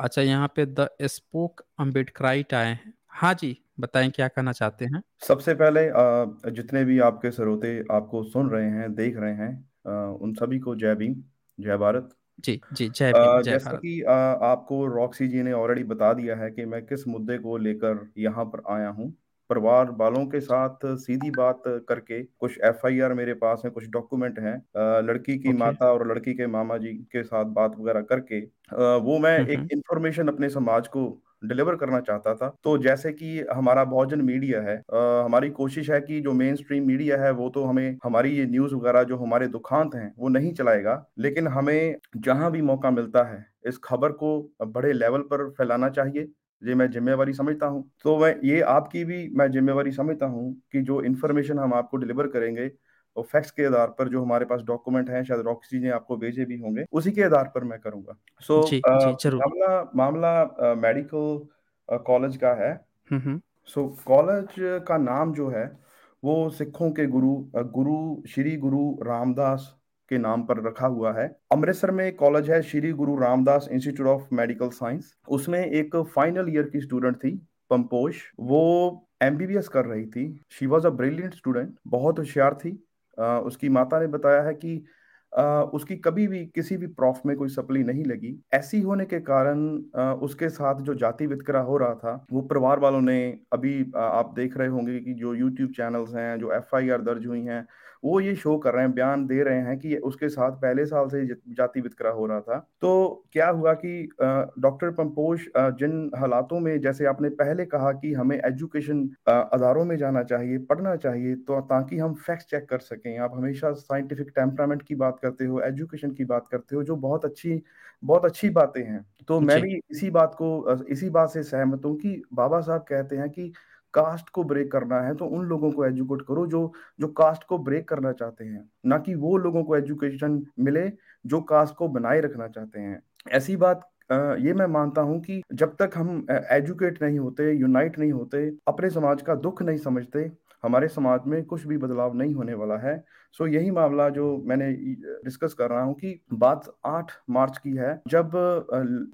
अच्छा यहाँ पे द स्पोक अम्बेडकराइट आए हैं। हाँ जी, बताएं क्या कहना चाहते हैं? सबसे पहले जितने भी आपके सरोते आपको सुन रहे हैं, देख रहे हैं उन सभी को जय भीम, जय भारत। जी, जी। जय भीम, जय जैसा भारत। कि आपको रॉक्सी जी ने ऑलरेडी बता दिया है कि मैं किस मुद्दे को लेकर यहाँ पर आया हूँ। परिवार वालों के साथ सीधी बात करके कुछ एफआईआर मेरे पास है कुछ डॉक्यूमेंट हैं लड़की की okay. माता और लड़की के मामा जी के साथ बात वगैरह करके वो मैं हम्म, एक हम्म। इंफॉर्मेशन अपने समाज को डिलीवर करना चाहता था तो जैसे कि हमारा बहुजन मीडिया है आ, हमारी कोशिश है कि जो मेन स्ट्रीम मीडिया है वो तो हमें हमारी ये न्यूज वगैरह जो हमारे दुखांत हैं वो नहीं चलाएगा लेकिन हमें जहां भी मौका मिलता है इस खबर को बड़े लेवल पर फैलाना चाहिए ये मैं जिम्मेवारी समझता हूँ तो मैं ये आपकी भी मैं जिम्मेवारी समझता हूँ कि जो इन्फॉर्मेशन हम आपको डिलीवर करेंगे और फैक्ट्स के आधार पर जो हमारे पास डॉक्यूमेंट हैं शायद रॉक्सी ने आपको भेजे भी होंगे उसी के आधार पर मैं करूँगा सो so, जी, जी, मामला मामला मेडिकल कॉलेज का है सो कॉलेज so, का नाम जो है वो सिखों के गुरु गुरु श्री गुरु रामदास के नाम पर रखा हुआ है अमृतसर में एक कॉलेज है Shri Guru Ramdas institute of medical science उसमें एक फाइनल ईयर की स्टूडेंट थी पंपोश वो एम कर रही थी she was a brilliant student बहुत होशियार थी आ, उसकी माता ने बताया है कि आ, उसकी कभी भी किसी भी प्रॉफ में कोई सप्ली नहीं लगी ऐसी होने के कारण उसके साथ जो जाति वितकरा हो रहा था वो परिवार वालों ने अभी आ, आप देख रहे होंगे कि जो यूट्यूब चैनल्स हैं जो एफ दर्ज हुई हैं वो ये शो कर रहे हैं बयान दे रहे हैं कि उसके साथ पहले साल से जाति वितकरा हो रहा था तो क्या हुआ कि डॉक्टर पंपोश जिन हालातों में जैसे आपने पहले कहा कि हमें एजुकेशन अदारों में जाना चाहिए पढ़ना चाहिए तो ताकि हम फैक्ट चेक कर सकें आप हमेशा साइंटिफिक टेम्परामेंट की बात करते हो एजुकेशन की बात करते हो जो बहुत अच्छी बहुत अच्छी बातें हैं तो मैं भी इसी बात को इसी बात से सहमत हूँ कि बाबा साहब कहते हैं कि कास्ट को ब्रेक करना है तो उन लोगों को एजुकेट करो जो जो कास्ट को ब्रेक करना चाहते हैं ना कि वो लोगों को एजुकेशन मिले जो कास्ट को बनाए रखना चाहते हैं ऐसी बात ये मैं मानता हूँ कि जब तक हम एजुकेट नहीं होते यूनाइट नहीं होते अपने समाज का दुख नहीं समझते हमारे समाज में कुछ भी बदलाव नहीं होने वाला है सो so, यही मामला जो मैंने डिस्कस कर रहा हूँ कि बात 8 मार्च की है जब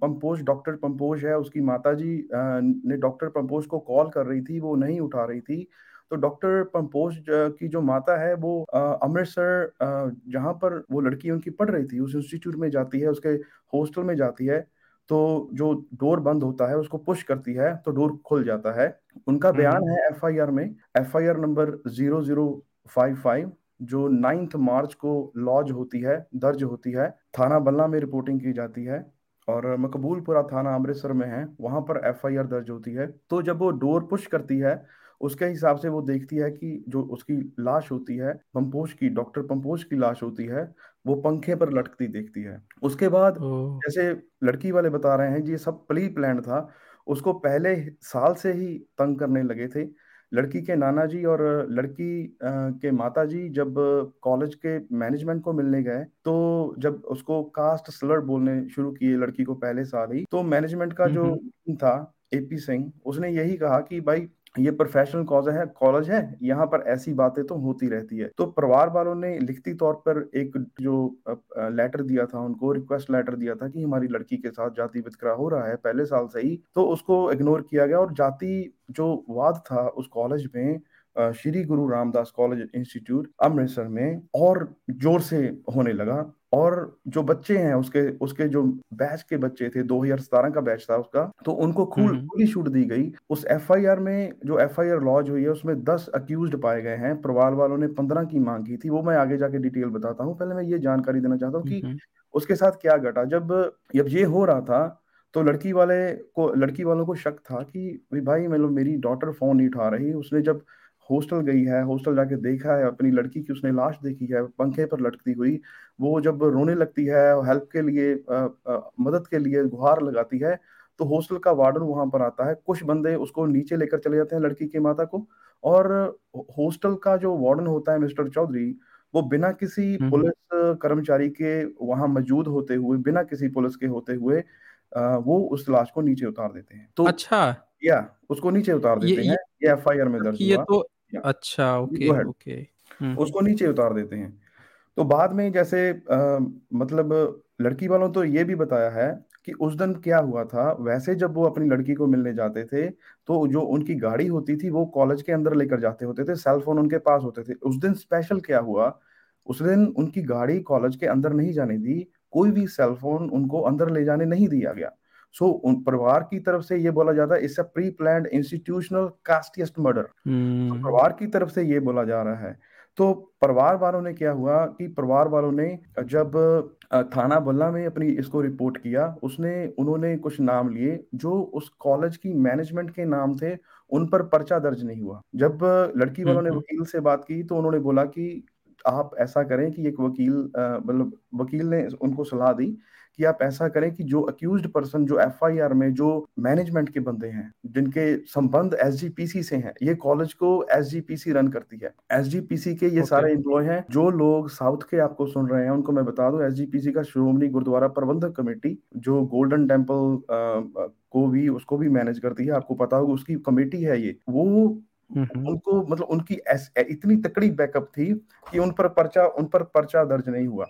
पंपोज डॉक्टर पंपोज है उसकी माता जी ने डॉक्टर पंपोज को कॉल कर रही थी वो नहीं उठा रही थी तो डॉक्टर पंपोज की जो माता है वो अमृतसर जहाँ पर वो लड़की उनकी पढ़ रही थी उस इंस्टीट्यूट में जाती है उसके हॉस्टल में जाती है तो जो डोर बंद होता है उसको पुश करती है तो डोर खुल जाता है उनका हम्म, बयान हम्म। है एफआईआर में FIR number zero zero five five जो नाइन्थ मार्च को लॉज होती है दर्ज होती है थाना बल्ला में रिपोर्टिंग की जाती है और मकबूलपुरा थाना अमृतसर में है वहां पर एफआईआर दर्ज होती है तो जब वो डोर पुश करती है उसके हिसाब से वो देखती है कि जो उसकी लाश होती है पंपोश की डॉक्टर पंपोश की लाश होती है वो पंखे पर लटकती देखती है उसके बाद जैसे लड़की वाले बता रहे हैं जी सब प्ली प्लान था उसको पहले साल से ही तंग करने लगे थे लड़की के नाना जी और लड़की के माता जी जब कॉलेज के मैनेजमेंट को मिलने गए तो जब उसको कास्ट स्लर बोलने शुरू किए लड़की को पहले साल ही तो मैनेजमेंट का जो था एपी सिंह उसने यही कहा कि भाई ये प्रोफेशनल कॉज है कॉलेज है यहाँ पर ऐसी बातें तो होती रहती है तो परिवार वालों ने लिखती तौर पर एक जो लेटर दिया था उनको रिक्वेस्ट लेटर दिया था कि हमारी लड़की के साथ जाति वितकरा हो रहा है पहले साल से ही तो उसको इग्नोर किया गया और जाति जो वाद था उस कॉलेज में श्री गुरु रामदास कॉलेज इंस्टीट्यूट अमृतसर में और जोर से होने लगा और जो बच्चे हैं उसके उसके जो बैच के बच्चे थे दो हजार सतारह का बैच था उसका तो उनको खुल हम्म। खुली छूट दी गई उस एफआईआर में जो एफआईआर लॉज हुई है उसमें दस अक्यूज पाए गए हैं परिवार वालों ने पंद्रह की मांग की थी वो मैं आगे जाके डिटेल बताता हूँ पहले मैं ये जानकारी देना चाहता हूँ कि हम्म। उसके साथ क्या घटा जब जब ये हो रहा था तो लड़की वाले को लड़की वालों को शक था कि भाई मतलब मेरी डॉटर फोन नहीं उठा रही उसने जब हॉस्टल गई है हॉस्टल जाके देखा है अपनी लड़की की उसने लाश देखी है पंखे पर लटकती हुई वो जब रोने लगती है हेल्प के लिए आ, आ, मदद के लिए गुहार लगाती है तो हॉस्टल का वार्डन वहां पर आता है कुछ बंदे उसको नीचे लेकर चले जाते हैं लड़की की माता को और हॉस्टल का जो वार्डन होता है मिस्टर चौधरी वो बिना किसी हम्म, हम्म। पुलिस कर्मचारी के वहां मौजूद होते हुए बिना किसी पुलिस के होते हुए वो उस लाश को नीचे उतार देते हैं तो अच्छा या उसको नीचे उतार देते ये, हैं ये एफ आई आर में दर्ज हुआ ये तो अच्छा ओके ओके उसको हम्म। नीचे उतार देते हैं तो बाद में जैसे आ, मतलब लड़की वालों तो ये भी बताया है कि उस दिन क्या हुआ था वैसे जब वो अपनी लड़की को मिलने जाते थे तो जो उनकी गाड़ी होती थी वो कॉलेज के अंदर लेकर जाते होते थे सेल फोन उनके पास होते थे उस दिन स्पेशल क्या हुआ उस दिन उनकी गाड़ी कॉलेज के अंदर नहीं जाने दी कोई भी सेल फोन उनको अंदर ले जाने नहीं दिया गया सो so, उन परिवार की तरफ से ये बोला जाता है it's a pre plan institutional casteist murder परिवार की तरफ से ये बोला जा रहा है तो परिवार वालों ने क्या हुआ कि परिवार वालों ने जब थाना बल्ला में अपनी इसको रिपोर्ट किया उसने उन्होंने कुछ नाम लिए जो उस कॉलेज की मैनेजमेंट के नाम थे उन पर पर्चा दर्ज नहीं हुआ जब लड़की वालों ने हम्म। वकील से बात की तो उन्होंने बोला कि आप ऐसा करें कि एक वकील मतलब वकील ने उनको सलाह दी कि आप ऐसा करें कि जो अक्यूज पर्सन जो एफ में जो मैनेजमेंट के बंदे हैं जिनके संबंध एस से हैं ये कॉलेज को एस रन करती है एस के ये okay. सारे एम्प्लॉय हैं जो लोग साउथ के आपको सुन रहे हैं उनको मैं बता दू एस का श्रोमणी गुरुद्वारा प्रबंधक कमेटी जो गोल्डन टेम्पल को भी उसको भी मैनेज करती है आपको पता होगा उसकी कमेटी है ये वो उनको मतलब उनकी इतनी तकड़ी बैकअप थी कि उन पर पर्चा उन पर पर्चा दर्ज नहीं हुआ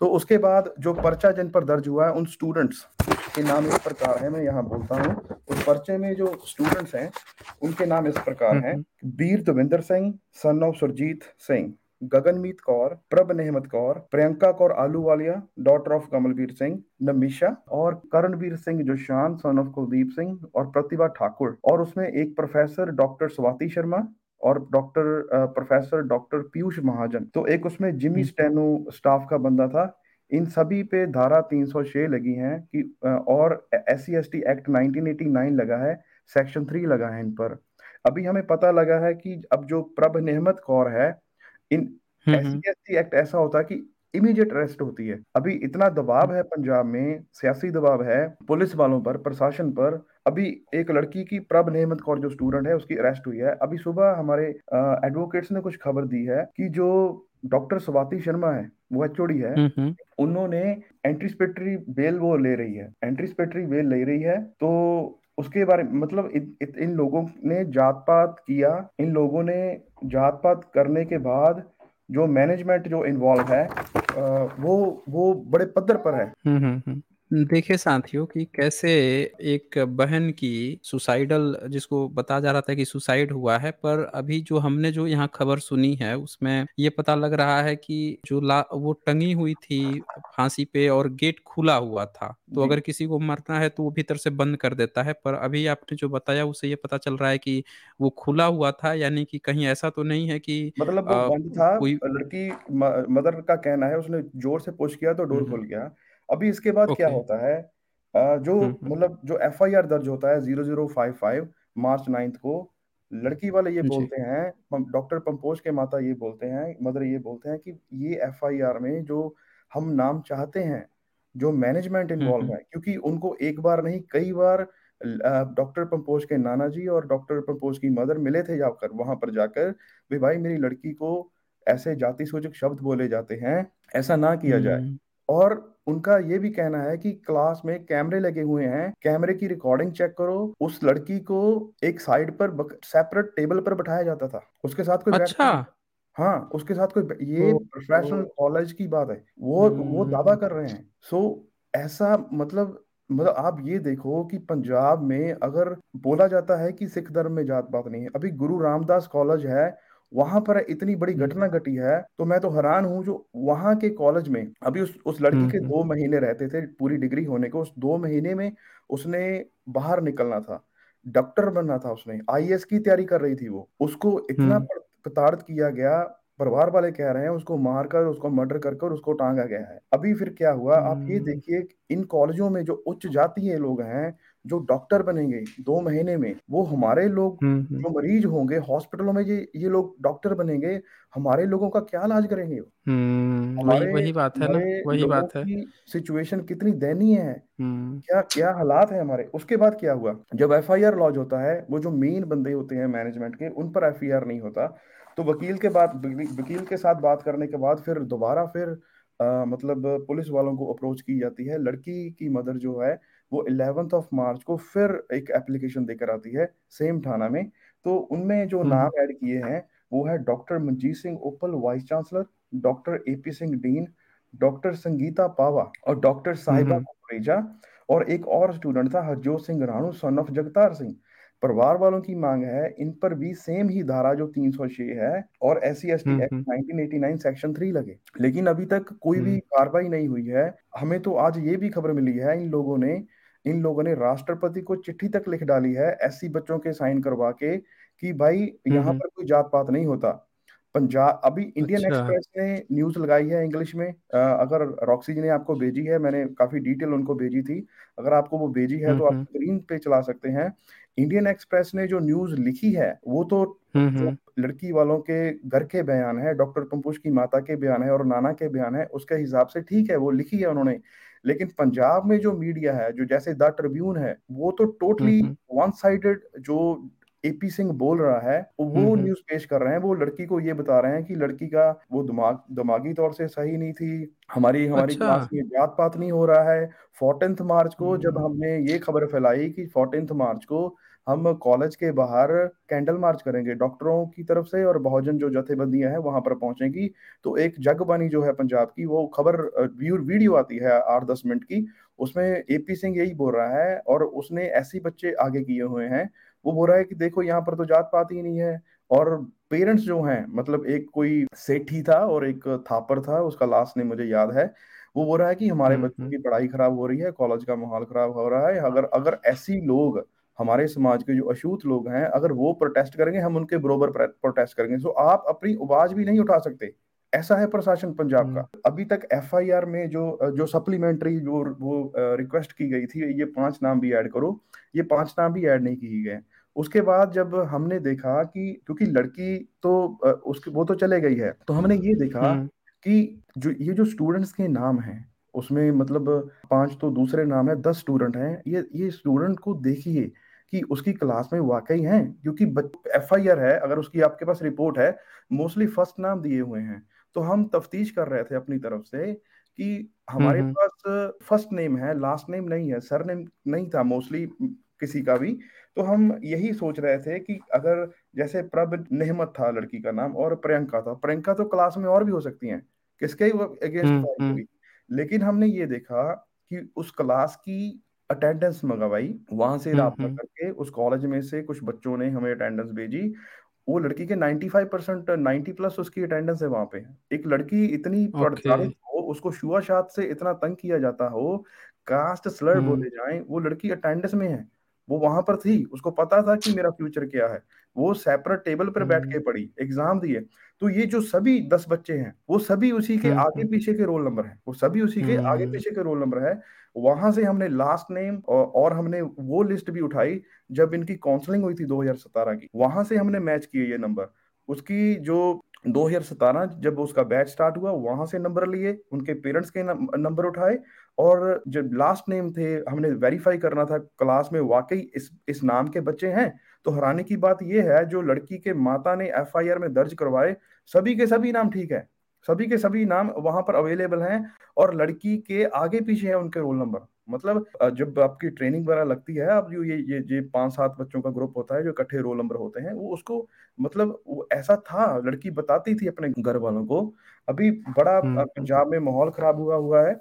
तो उसके बाद जो पर्चा जिन पर दर्ज हुआ है उन स्टूडेंट्स के नाम इस प्रकार है मैं यहाँ बोलता हूँ उस पर्चे में जो स्टूडेंट्स हैं उनके नाम इस प्रकार हैं हम्म। Bir Davinder Singh son of Surjit Singh Gaganmeet Kaur Prabh Nehmat Kaur Priyanka Kaur Ahluwalia daughter of Kamalveer Singh Namisha और करणवीर सिंह जोशान सन ऑफ कुलदीप सिंह और प्रतिभा ठाकुर और उसमें एक प्रोफेसर डॉक्टर स्वाति शर्मा और doctor professor doctor Piyush Mahajan तो एक उसमें जिमी हम्म। स्टेनो स्टाफ का बंदा था इन सभी पे धारा 306 लगी है कि और एस सी एक्ट 1989 लगा है सेक्शन थ्री लगा है इन पर अभी हमें पता लगा है कि अब जो प्रभ नेहमत कौर है इन हम्म, हम्म। एस सी एक्ट ऐसा होता कि इमीडिएट अरेस्ट होती है अभी इतना दबाव है पंजाब में सियासी दबाव है पुलिस वालों पर प्रशासन पर अभी एक लड़की की प्रभ नेहमत कौर जो स्टूडेंट है उसकी अरेस्ट हुई है अभी सुबह हमारे एडवोकेट्स ने कुछ खबर दी है कि जो डॉक्टर स्वाति शर्मा है वो एचओडी है हम्म, हम्म। उन्होंने एंट्रीस्पेटरी बेल वो ले रही है एंट्रीस्पेटरी बेल ले रही है तो उसके बारे मतलब इ, इ, इन लोगों ने जात पात किया इन लोगों ने जात पात करने के बाद जो मैनेजमेंट जो इन्वॉल्व है वो वो बड़े पद्धर पर है हम्म, हम्म, हम्म। देखिए साथियों कि कैसे एक बहन की सुसाइडल जिसको बता जा रहा था कि सुसाइड हुआ है पर अभी जो हमने जो यहाँ खबर सुनी है उसमें ये पता लग रहा है कि जो ला वो टंगी हुई थी फांसी पे और गेट खुला हुआ था तो अगर किसी को मरना है तो वो भीतर से बंद कर देता है पर अभी आपने जो बताया उससे ये पता चल रहा है कि वो खुला हुआ था यानी कि कहीं ऐसा तो नहीं है कि मतलब वो आ, बंद था कोई लड़की मदर का कहना है उसने जोर से पुश किया तो डोर खुल गया अभी इसके बाद okay. क्या होता है जो हम्म, हम्म। मतलब जो एफ दर्ज होता है zero zero five five March ninth को लड़की वाले ये बोलते हैं डॉक्टर पंपोज के माता ये बोलते हैं मदर ये बोलते हैं कि ये एफ में जो हम नाम चाहते हैं जो मैनेजमेंट हम्म, इन्वॉल्व है क्योंकि उनको एक बार नहीं कई बार डॉक्टर पंपोज के नाना जी और डॉक्टर पंपोज की मदर मिले थे जाकर वहां पर जाकर भी भाई मेरी लड़की को ऐसे जाति सूचक शब्द बोले जाते हैं ऐसा ना किया जाए और उनका ये भी कहना है कि क्लास में कैमरे लगे हुए हैं कैमरे की रिकॉर्डिंग चेक करो उस लड़की को एक साइड पर सेपरेट टेबल पर बैठाया जाता था उसके साथ कोई अच्छा हाँ उसके साथ कोई ये प्रोफेशनल कॉलेज की बात है वो वो दावा हम्म। कर रहे हैं सो so, ऐसा मतलब मतलब आप ये देखो कि पंजाब में अगर बोला जाता है कि सिख धर्म में जात पात नहीं है अभी गुरु रामदास कॉलेज है वहां पर इतनी बड़ी हम्म। घटना घटी है तो मैं तो हैरान हूँ जो वहां के कॉलेज में अभी उस उस लड़की हम्म, के हम्म। दो महीने रहते थे पूरी डिग्री होने को उस दो महीने में उसने बाहर निकलना था डॉक्टर बनना था उसने आई की तैयारी कर रही थी वो उसको इतना प्रताड़ित किया गया परिवार वाले कह रहे हैं उसको मारकर उसको मर्डर कर कर उसको टांगा गया है अभी फिर क्या हुआ आप ये देखिए इन कॉलेजों में जो उच्च जातीय लोग हैं जो डॉक्टर बनेंगे दो महीने में वो हमारे लोग हम्म, हम्म। जो मरीज होंगे हॉस्पिटलों में ये ये लोग डॉक्टर बनेंगे हमारे लोगों का क्या इलाज करेंगे हम्म, हमारे वही बात है ना वही बात है सिचुएशन कितनी दयनीय है क्या क्या हालात है हमारे उसके बाद क्या हुआ जब एफ आई आर लॉज होता है वो जो मेन बंदे होते हैं मैनेजमेंट के उन पर एफ आई आर नहीं होता तो वकील के बाद वकील के साथ बात करने के बाद फिर दोबारा फिर आ, मतलब पुलिस वालों को अप्रोच की जाती है लड़की की मदर जो है वो इलेवेंथ ऑफ मार्च को फिर एक एप्लीकेशन देकर आती है सेम थाना में तो उनमें जो हम्म। नाम ऐड किए हैं वो है doctor Manjit Singh Opal vice chancellor doctor A P Singh dean doctor Sangeeta Pawa और डॉक्टर साहिबा हम्म। कुकरेजा और एक और स्टूडेंट था हरजोत सिंह राणू सन ऑफ जगतार सिंह परिवार वालों की मांग है इन पर भी सेम ही धारा जो 306 है और S C S T act nineteen section three लगे लेकिन अभी तक कोई भी हम्म। कार्रवाई नहीं हुई है हमें तो आज ये भी खबर मिली है इन लोगों ने इन लोगों ने राष्ट्रपति को चिट्ठी तक लिख डाली है एस बच्चों के साइन करवा के कि भाई यहाँ हम्म, हम्म। पर कोई जात पात नहीं होता पंजाब अभी इंडियन अच्छा। एक्सप्रेस ने न्यूज लगाई है इंग्लिश में आ, अगर रॉक्सी जी ने आपको भेजी है मैंने काफी डिटेल उनको भेजी थी अगर आपको वो भेजी है तो आप स्क्रीन पे चला सकते हैं इंडियन एक्सप्रेस ने जो न्यूज लिखी है वो तो मतलब लड़की वालों के घर के बयान है डॉक्टर पंपुश की माता के बयान है और नाना के बयान है उसके हिसाब से ठीक है वो लिखी है उन्होंने लेकिन पंजाब में जो मीडिया है जो जैसे द ट्रिब्यून है वो तो टोटली वन साइडेड जो एपी सिंह बोल रहा है वो न्यूज पेश कर रहे हैं वो लड़की को ये बता रहे हैं कि लड़की का वो दिमाग दिमागी तौर से सही नहीं थी हमारी हमारी अच्छा। क्लास में जात पात नहीं हो रहा है फोर्टीन मार्च को जब हम्म। हमने ये खबर फैलाई कि फोर्टीन मार्च को हम कॉलेज के बाहर कैंडल मार्च करेंगे डॉक्टरों की तरफ से और बहुजन जो जथेबंदियां हैं वहां पर पहुंचेंगी तो एक जगबानी जो है पंजाब की वो खबर वीडियो आती है आठ दस मिनट की उसमें एपी सिंह यही बोल रहा है और उसने ऐसे बच्चे आगे किए हुए हैं वो बोल रहा है कि देखो यहाँ पर तो जात पात ही नहीं है और पेरेंट्स जो हैं मतलब एक कोई सेठी था और एक थापर था उसका लास्ट नेम मुझे याद है वो बोल रहा है कि हमारे हम्म, बच्चों हम्म। की पढ़ाई खराब हो रही है कॉलेज का माहौल खराब हो रहा है अगर अगर ऐसी लोग हमारे समाज के जो अशूत लोग हैं अगर वो प्रोटेस्ट करेंगे हम उनके बरोबर प्रोटेस्ट करेंगे सो आप अपनी आवाज भी नहीं उठा सकते ऐसा है प्रशासन पंजाब का हम्म। अभी तक एफआईआर में जो जो सप्लीमेंट्री जो वो रिक्वेस्ट की गई थी ये पांच नाम भी ऐड करो ये पांच नाम भी ऐड नहीं किए गए उसके बाद जब हमने देखा कि क्योंकि लड़की तो उसके वो तो चले गई है तो हमने ये देखा हम्म। कि जो ये जो स्टूडेंट्स के नाम हैं उसमें मतलब पांच तो दूसरे नाम है दस स्टूडेंट हैं ये ये स्टूडेंट को देखिए कि उसकी क्लास में वाकई हैं क्योंकि एफ आई आर है अगर उसकी आपके पास रिपोर्ट है मोस्टली फर्स्ट नाम दिए हुए हैं तो हम तफ्तीश कर रहे थे अपनी तरफ से कि हमारे हम्म। पास फर्स्ट नेम है लास्ट नेम नहीं है सर नेम नहीं था मोस्टली किसी का भी तो हम यही सोच रहे थे कि अगर जैसे प्रभ नेहमत था लड़की का नाम और प्रियंका था प्रियंका तो क्लास में और भी हो सकती हैं किसके अगेंस्ट होगी हम्म, हम्म। लेकिन हमने ये देखा कि उस क्लास की अटेंडेंस मंगवाई वहां से हम्म, रहा करके उस कॉलेज में से कुछ बच्चों ने हमें अटेंडेंस भेजी वो लड़की के 95 परसेंट नाइन्टी प्लस उसकी अटेंडेंस है वहां पे एक लड़की इतनी प्रताड़ित okay. हो उसको शात से इतना तंग किया जाता हो कास्ट स्लर बोले जाए वो लड़की अटेंडेंस में है वो वहां पर थी उसको पता था कि मेरा फ्यूचर क्या है वो सेपरेट टेबल पर बैठ हम्म। के पढ़ी एग्जाम दिए तो ये जो सभी दस बच्चे हैं वो सभी उसी के हम्म, आगे हम्म। पीछे के रोल नंबर है वो सभी उसी के आगे पीछे के रोल नंबर है वहां से हमने लास्ट नेम और हमने वो लिस्ट भी उठाई जब इनकी काउंसलिंग हुई थी दो की वहां से हमने मैच किए ये नंबर उसकी जो 2017 जब उसका बैच स्टार्ट हुआ वहां से नंबर लिए उनके पेरेंट्स के नंबर उठाए और जब लास्ट नेम थे हमने वेरीफाई करना था क्लास में वाकई इस इस नाम के बच्चे हैं तो हराने की बात यह है जो लड़की के माता ने एफ में दर्ज करवाए सभी के सभी नाम ठीक है सभी के सभी नाम वहां पर अवेलेबल हैं और लड़की के आगे पीछे है उनके रोल नंबर मतलब जब आपकी ट्रेनिंग वगैरह लगती है आप जो ये ये ये पांच सात बच्चों का ग्रुप होता है जो इकट्ठे रोल नंबर होते हैं वो उसको मतलब वो ऐसा था लड़की बताती थी अपने घर वालों को अभी बड़ा पंजाब में माहौल खराब हुआ हुआ है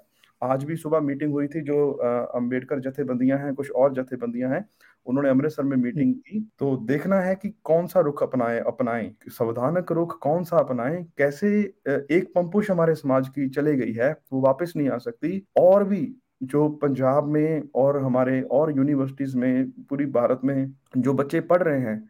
आज भी सुबह मीटिंग हुई थी जो अम्बेडकर जथेबंदियां हैं कुछ और जथेबंदियां हैं उन्होंने अमृतसर में मीटिंग की तो देखना है कि कौन सा रुख अपनाए अपनाएं संवैधानिक रुख कौन सा अपनाएं कैसे एक पंपुश हमारे समाज की चले गई है वो वापस नहीं आ सकती और भी जो पंजाब में और हमारे और यूनिवर्सिटीज़ में, पूरी भारत में जो बच्चे पढ़ रहे हैं,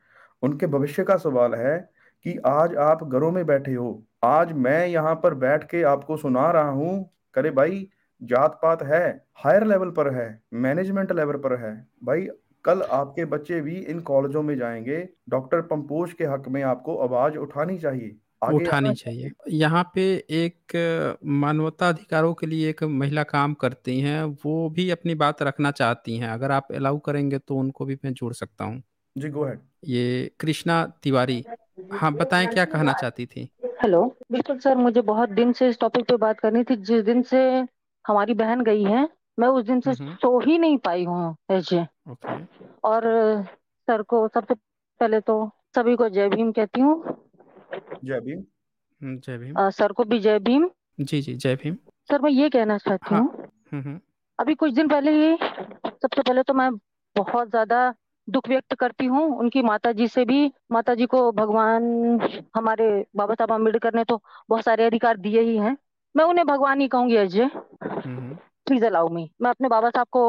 उनके भविष्य का सवाल है कि आज आप घरों में बैठे हो। आज मैं यहाँ पर बैठ के आपको सुना रहा हूँ, अरे भाई जात-पात है, हायर लेवल पर है, मैनेजमेंट लेवल पर है। भाई कल आपके बच्चे भी इन कॉलेजों में जाएंगे डॉक्टर पंपोज के हक में आपको आवाज़ उठानी चाहिए। आगे उठानी चाहिए। चाहिए। यहाँ पे एक मानवता अधिकारों के लिए एक महिला काम करती हैं, वो भी अपनी बात रखना चाहती हैं। अगर आप अलाउ करेंगे तो उनको भी मैं जोड़ सकता हूँ। जी, गो अहेड। ये कृष्णा तिवारी हाँ, बताएं क्या कहना चाहती थी हेलो, बिल्कुल सर मुझे बहुत दिन से इस टॉपिक पे बात करनी थी। जिस दिन से हमारी बहन गई है, मैं उस दिन से हम्म, हम्म। सो ही नहीं पाई हूँ और सर को सबसे पहले तो सभी को जय भीम कहती हूँ। जय भीम हम्म, जय भीम आ, सर को भी जय भीम जी जी जय भीम सर मैं ये कहना चाहती हाँ। हूँ हम्म, हम्म। अभी कुछ दिन पहले ही सबसे पहले तो मैं बहुत ज्यादा दुख व्यक्त करती हूँ उनकी माता जी से भी माता जी को भगवान हमारे बाबा साहब अम्बेडकर ने तो बहुत सारे अधिकार दिए ही हैं मैं उन्हें भगवान ही कहूंगी अजय प्लीज अलाउ मी मैं अपने बाबा साहब को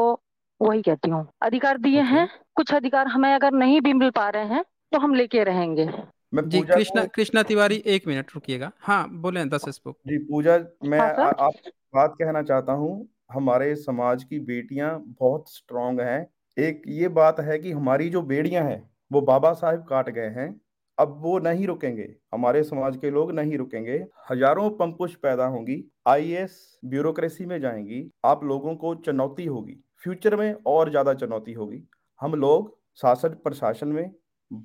वही कहती हूँ अधिकार दिए हैं कुछ अधिकार हमें अगर नहीं भी मिल पा रहे हैं तो हम लेके रहेंगे मैं जी कृष्णा कृष्णा तिवारी एक मिनट रुकिएगा हाँ बोले दस स्पोक जी पूजा मैं हाँ, आ, आप बात कहना चाहता हूँ हमारे समाज की बेटियां बहुत स्ट्रांग हैं एक ये बात है कि हमारी जो बेड़ियां हैं वो बाबा साहब काट गए हैं अब वो नहीं रुकेंगे हमारे समाज के लोग नहीं रुकेंगे हजारों पंपुश पैदा होंगी आईएएस ब्यूरोक्रेसी में जाएंगी आप लोगों को चुनौती होगी फ्यूचर में और ज्यादा चुनौती होगी हम लोग शासन प्रशासन में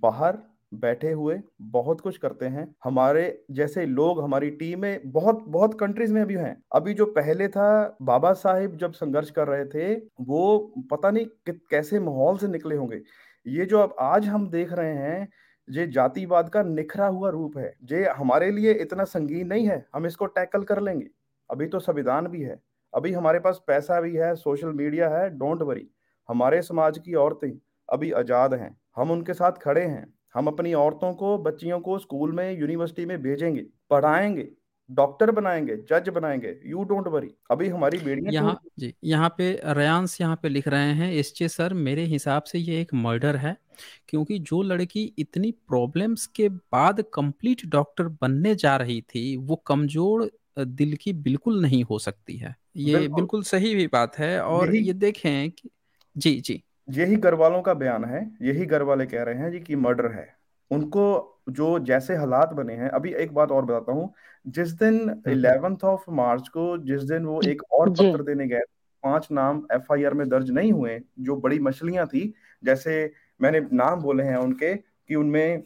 बाहर बैठे हुए बहुत कुछ करते हैं हमारे जैसे लोग हमारी टीमें बहुत बहुत कंट्रीज में भी हैं अभी जो पहले था बाबा साहेब जब संघर्ष कर रहे थे वो पता नहीं कैसे माहौल से निकले होंगे ये जो अब आज हम देख रहे हैं ये जातिवाद का निखरा हुआ रूप है ये हमारे लिए इतना संगीन नहीं है हम इसको टैकल कर लेंगे अभी तो संविधान भी है अभी हमारे पास पैसा भी है सोशल मीडिया है डोंट वरी हमारे समाज की औरतें अभी आजाद हैं हम उनके साथ खड़े हैं हम अपनी औरतों को बच्चियों को स्कूल में यूनिवर्सिटी में भेजेंगे पढ़ाएंगे डॉक्टर बनाएंगे जज बनाएंगे यू डोंट वरी अभी हमारी बेटी यहाँ जी यहाँ पे रयांस यहाँ पे लिख रहे हैं एस जे सर मेरे हिसाब से ये एक मर्डर है क्योंकि जो लड़की इतनी प्रॉब्लम्स के बाद कंप्लीट डॉक्टर बनने जा रही थी वो कमजोर दिल की बिल्कुल नहीं हो सकती है ये बिल्कुल सही भी बात है और ये देखें कि जी जी यही घर वालों का बयान है यही घर वाले कह रहे हैं जी कि मर्डर है उनको जो जैसे हालात बने हैं अभी एक बात और बताता हूँ जिस दिन हम्म, हम्म। इलेवेंथ ऑफ मार्च को जिस दिन वो एक और पत्र देने गए पांच नाम एफआईआर में दर्ज नहीं हुए जो बड़ी मछलियां थी जैसे मैंने नाम बोले हैं उनके कि उनमें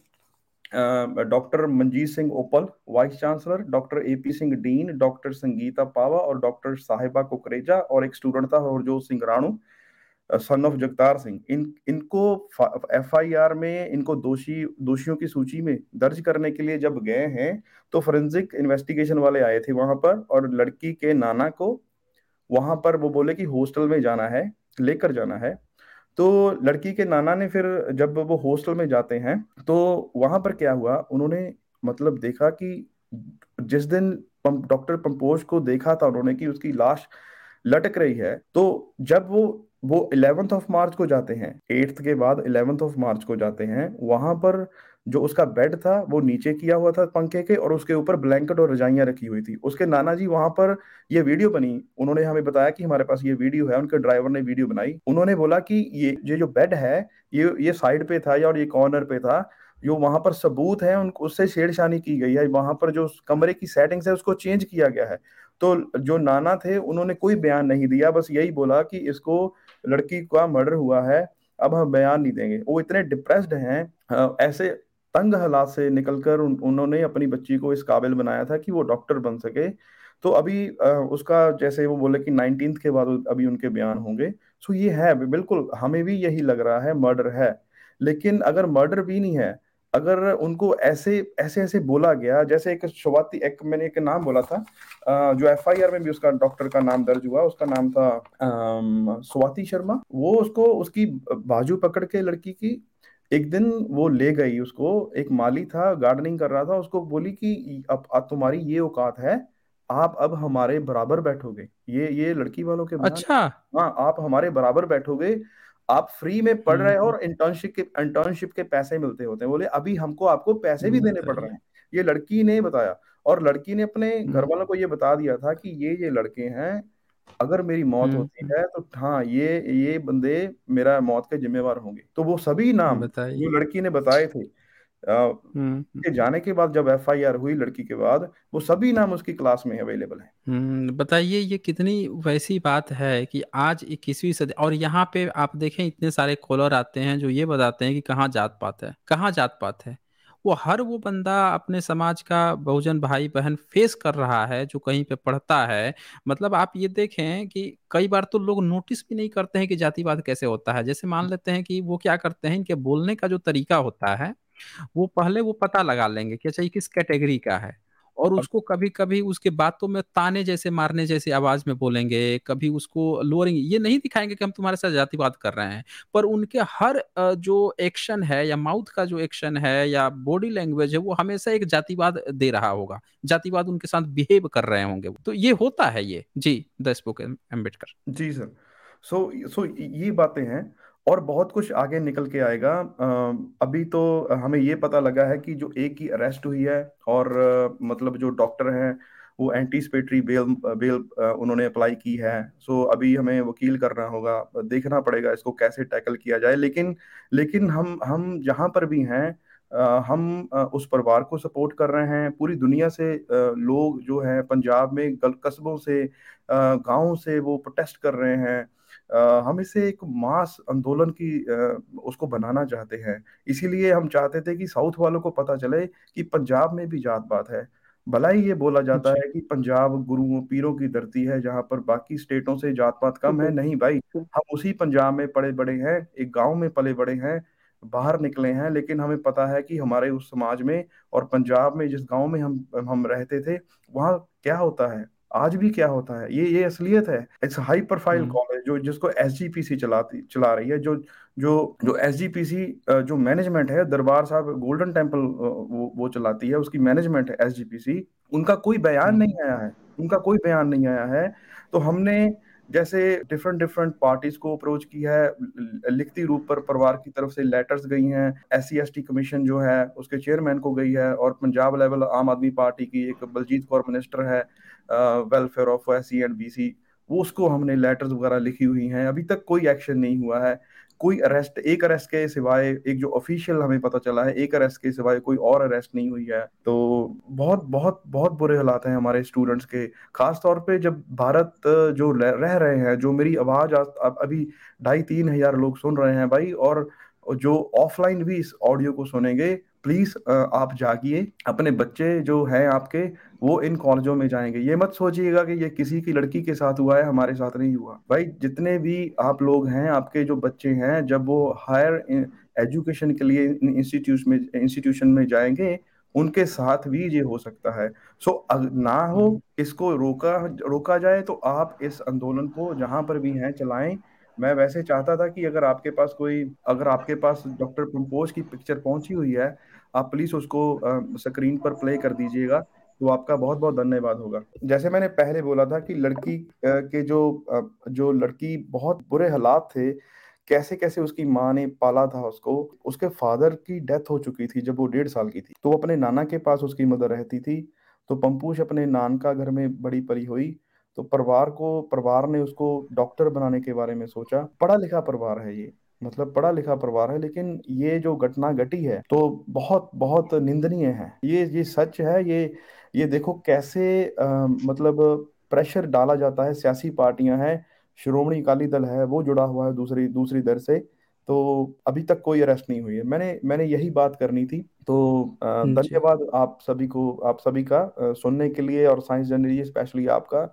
doctor Manjit Singh Opal vice chancellor doctor A P Singh dean doctor Sangeeta Pawa और डॉक्टर साहिबा कुकरेजा और एक स्टूडेंट था हरजोत सिंह राणू सन ऑफ जगतार सिंह इन इनको एफआईआर में इनको दोषी दोषियों की सूची में दर्ज करने के लिए जब गए हैं तो फोरेंसिक इन्वेस्टिगेशन वाले आए थे वहां पर और लड़की के नाना को वहां पर वो बोले कि हॉस्टल में जाना है लेकर जाना है तो लड़की के नाना ने फिर जब वो हॉस्टल में जाते हैं तो वहां पर क्या हुआ उन्होंने मतलब देखा कि जिस दिन डॉक्टर पंपोज को देखा था उन्होंने कि उसकी लाश लटक रही है तो जब वो वो इलेवेंथ ऑफ मार्च को जाते हैं एट्थ के बाद इलेवेंथ ऑफ मार्च को जाते हैं वहां पर जो उसका बेड था वो नीचे किया हुआ था पंखे के और उसके ऊपर ब्लैंकेट और रजाइयां रखी हुई थी उसके नाना जी वहां पर ये वीडियो बनी उन्होंने हमें बताया कि हमारे पास ये वीडियो है उनके ड्राइवर ने वीडियो बनाई उन्होंने बोला कि ये ये जो बेड है ये ये साइड पे था या और ये कॉर्नर पे था जो वहां पर सबूत है उनको उससे छेड़छानी की गई है वहां पर जो कमरे की सेटिंग्स है उसको चेंज किया गया है तो जो नाना थे उन्होंने कोई बयान नहीं दिया बस यही बोला कि इसको लड़की का मर्डर हुआ है अब हम बयान नहीं देंगे वो इतने डिप्रेस्ड हैं ऐसे तंग हालात से निकलकर उन, उन्होंने अपनी बच्ची को इस काबिल बनाया था कि वो डॉक्टर बन सके तो अभी उसका जैसे वो बोले कि नाइनटीन के बाद अभी उनके बयान होंगे सो ये है बिल्कुल हमें भी यही लग रहा है मर्डर है लेकिन अगर मर्डर भी नहीं है अगर उनको ऐसे ऐसे ऐसे बोला गया जैसे एक शुरुआती एक मैंने एक नाम बोला था जो एफ में भी उसका डॉक्टर का नाम दर्ज हुआ उसका नाम था स्वाति शर्मा वो उसको उसकी बाजू पकड़ के लड़की की एक दिन वो ले गई उसको एक माली था गार्डनिंग कर रहा था उसको बोली कि अब तुम्हारी ये औकात है आप अब हमारे बराबर बैठोगे ये ये लड़की वालों के अच्छा हाँ आप हमारे बराबर बैठोगे आप फ्री में पढ़ रहे हो और इंटर्नशिप के इंटर्नशिप के पैसे मिलते होते हैं बोले अभी हमको आपको पैसे भी देने पड़ रहे हम्म। हैं ये लड़की ने बताया और लड़की ने अपने हम्म। घर वालों को ये बता दिया था कि ये ये लड़के हैं अगर मेरी मौत हम्म। होती है तो हाँ ये ये बंदे मेरा मौत के जिम्मेवार होंगे तो वो सभी नाम जो लड़की ने बताए थे हम्म, हम्म। के जाने के बाद जब आर हुई लड़की के बाद वो सभी नाम उसकी क्लास में अवेलेबल है हम्म, बताइए ये कितनी वैसी बात है कि आज इक्कीसवीं सदी और यहाँ पे आप देखें इतने सारे कॉलर आते हैं जो ये बताते हैं कि कहाँ जात पात है कहाँ जात पात है वो हर वो बंदा अपने समाज का बहुजन भाई बहन फेस कर रहा है जो कहीं पे पढ़ता है मतलब आप ये देखें कि कई बार तो लोग नोटिस भी नहीं करते हैं कि जातिवाद कैसे होता है जैसे मान लेते हैं कि वो क्या करते हैं इनके बोलने का जो तरीका होता है वो पहले वो पता लगा लेंगे कि अच्छा ये किस कैटेगरी का है और उसको कभी कभी उसके बातों में ताने जैसे मारने जैसे आवाज में बोलेंगे कभी उसको लोअरिंग ये नहीं दिखाएंगे कि हम तुम्हारे साथ जातिवाद कर रहे हैं पर उनके हर जो एक्शन है या माउथ का जो एक्शन है या बॉडी लैंग्वेज है वो हमेशा एक जातिवाद दे रहा होगा जातिवाद उनके साथ बिहेव कर रहे होंगे तो ये होता है ये जी the spoken Ambedkar ji sir so so, so so, ये बातें हैं और बहुत कुछ आगे निकल के आएगा अभी तो हमें ये पता लगा है कि जो एक की अरेस्ट हुई है और मतलब जो डॉक्टर हैं वो एंटीसिपेटरी बेल बेल उन्होंने अप्लाई की है सो अभी हमें वकील करना होगा देखना पड़ेगा इसको कैसे टैकल किया जाए लेकिन लेकिन हम हम जहाँ पर भी हैं हम उस परिवार को सपोर्ट कर रहे हैं पूरी दुनिया से लोग जो हैं पंजाब में गल- कस्बों से गाँव से वो प्रोटेस्ट कर रहे हैं हम इसे एक मास आंदोलन की उसको बनाना चाहते हैं इसीलिए हम चाहते थे कि साउथ वालों को पता चले कि पंजाब में भी जात बात है ही ये बोला जाता है कि पंजाब गुरुओं पीरों की धरती है जहाँ पर बाकी स्टेटों से जात पात कम है नहीं भाई हम उसी पंजाब में पड़े बड़े हैं एक गांव में पले बड़े हैं बाहर निकले हैं लेकिन हमें पता है कि हमारे उस समाज में और पंजाब में जिस गांव में हम हम रहते थे वहां क्या होता है आज भी क्या होता है ये ये असलियत है इट्स हाई प्रोफाइल कॉलेज जो जिसको एस चलाती चला रही है जो जो जो एसजीपीसी जो मैनेजमेंट है दरबार साहब गोल्डन टेम्पल वो वो चलाती है उसकी मैनेजमेंट है एस उनका कोई बयान हम्म। नहीं आया है उनका कोई बयान नहीं आया है तो हमने जैसे डिफरेंट डिफरेंट पार्टीज को अप्रोच की है लिखती रूप पर परिवार की तरफ से लेटर्स गई हैं एस सी कमीशन जो है उसके चेयरमैन को गई है और पंजाब लेवल आम आदमी पार्टी की एक बलजीत कौर मिनिस्टर है welfare of S C and B C वो उसको हमने लेटर्स वगैरह लिखी हुई हैं अभी तक कोई एक्शन नहीं हुआ है कोई अरेस्ट एक अरेस्ट के सिवाय एक जो ऑफिशियल हमें पता चला है एक अरेस्ट के सिवाय कोई और अरेस्ट नहीं हुई है तो बहुत बहुत बहुत बुरे हालात हैं हमारे स्टूडेंट्स के खास तौर पे जब भारत जो रह रहे हैं जो मेरी आवाज आज अभी ढाई तीन हजार लोग सुन रहे हैं भाई और जो ऑफलाइन भी इस ऑडियो को सुनेंगे प्लीज़ uh, आप जागिए अपने बच्चे जो हैं आपके वो इन कॉलेजों में जाएंगे ये मत सोचिएगा कि ये किसी की लड़की के साथ हुआ है हमारे साथ नहीं हुआ भाई जितने भी आप लोग हैं आपके जो बच्चे हैं जब वो हायर एजुकेशन के लिए इंस्टीट्यूट में इंस्टीट्यूशन में जाएंगे उनके साथ भी ये हो सकता है सो so, ना हो हम्म। इसको रोका रोका जाए तो आप इस आंदोलन को जहां पर भी हैं चलाएं मैं वैसे चाहता था कि अगर आपके पास कोई अगर आपके पास डॉक्टर पंपोज की पिक्चर पहुंची हुई है आप प्लीज उसको स्क्रीन पर प्ले कर दीजिएगा तो आपका बहुत बहुत धन्यवाद होगा जैसे मैंने पहले बोला था कि लड़की के जो जो लड़की बहुत बुरे हालात थे कैसे कैसे उसकी माँ ने पाला था उसको उसके फादर की डेथ हो चुकी थी जब वो डेढ़ साल की थी तो वो अपने नाना के पास उसकी मदर रहती थी तो पंपूश अपने नान का घर में बड़ी परी हुई तो परिवार को परिवार ने उसको डॉक्टर बनाने के बारे में सोचा पढ़ा लिखा परिवार है ये मतलब पढ़ा लिखा परिवार है लेकिन ये जो घटना घटी है तो बहुत बहुत निंदनीय है ये ये सच है ये ये देखो कैसे आ, मतलब प्रेशर डाला जाता है सियासी पार्टियां हैं श्रोमणी अकाली दल है वो जुड़ा हुआ है दूसरी दूसरी दर से तो अभी तक कोई अरेस्ट नहीं हुई है मैंने मैंने यही बात करनी थी तो धन्यवाद आप सभी को आप सभी का सुनने के लिए और साइंस जनरली स्पेशली आपका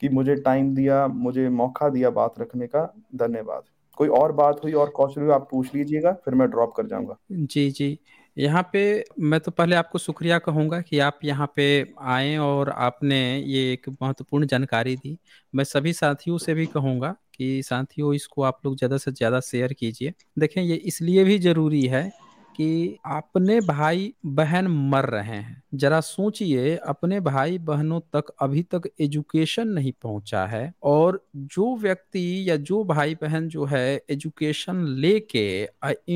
कि मुझे टाइम दिया मुझे मौका दिया बात रखने का धन्यवाद कोई और बात हुई और क्वेश्चन हुई आप पूछ लीजिएगा फिर मैं ड्रॉप कर जाऊंगा जी जी यहाँ पे मैं तो पहले आपको शुक्रिया कहूँगा कि आप यहाँ पे आए और आपने ये एक महत्वपूर्ण जानकारी दी मैं सभी साथियों से भी कहूँगा कि साथियों इसको आप लोग ज़्यादा से ज़्यादा शेयर कीजिए देखें ये इसलिए भी ज़रूरी है कि अपने भाई बहन मर रहे हैं जरा सोचिए अपने भाई बहनों तक अभी तक एजुकेशन नहीं पहुंचा है और जो व्यक्ति या जो भाई बहन जो है एजुकेशन लेके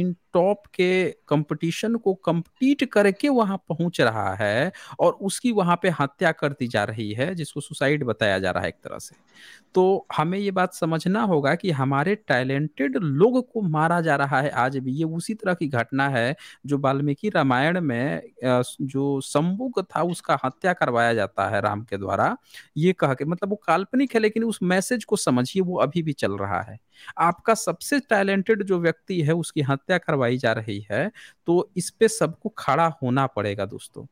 इन टॉप के कंपटीशन को कंप्लीट करके वहां पहुंच रहा है और उसकी वहां पे हत्या कर दी जा रही है जिसको सुसाइड बताया जा रहा है एक तरह से तो हमें ये बात समझना होगा कि हमारे टैलेंटेड लोग को मारा जा रहा है आज भी ये उसी तरह की घटना है जो वाल्मीकि रामायण में जो शंभुक था उसका हत्या करवाया जाता है राम के द्वारा ये कह के मतलब वो काल्पनिक है लेकिन उस मैसेज को समझिए वो अभी भी चल रहा है आपका सबसे टैलेंटेड जो व्यक्ति है उसकी हत्या करवाई जा रही है तो इस पे सबको खड़ा होना पड़ेगा दोस्तों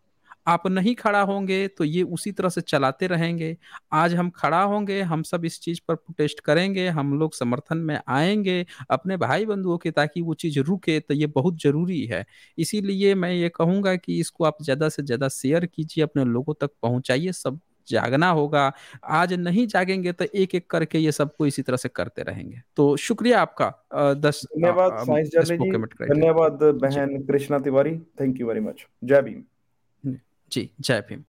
आप नहीं खड़ा होंगे तो ये उसी तरह से चलाते रहेंगे आज हम खड़ा होंगे हम सब इस चीज़ पर प्रोटेस्ट करेंगे हम लोग समर्थन में आएंगे अपने भाई बंधुओं के ताकि वो चीज़ रुके तो ये बहुत ज़रूरी है इसीलिए मैं ये कहूंगा कि इसको आप ज़्यादा से ज़्यादा शेयर कीजिए अपने लोगों तक पहुंचाइए सब जागना होगा आज नहीं जागेंगे तो एक एक करके ये सबको इसी तरह से करते रहेंगे तो शुक्रिया आपका दस धन्यवाद धन्यवाद बहन Krishna Tiwari thank you very much जय भीम जी जय भीम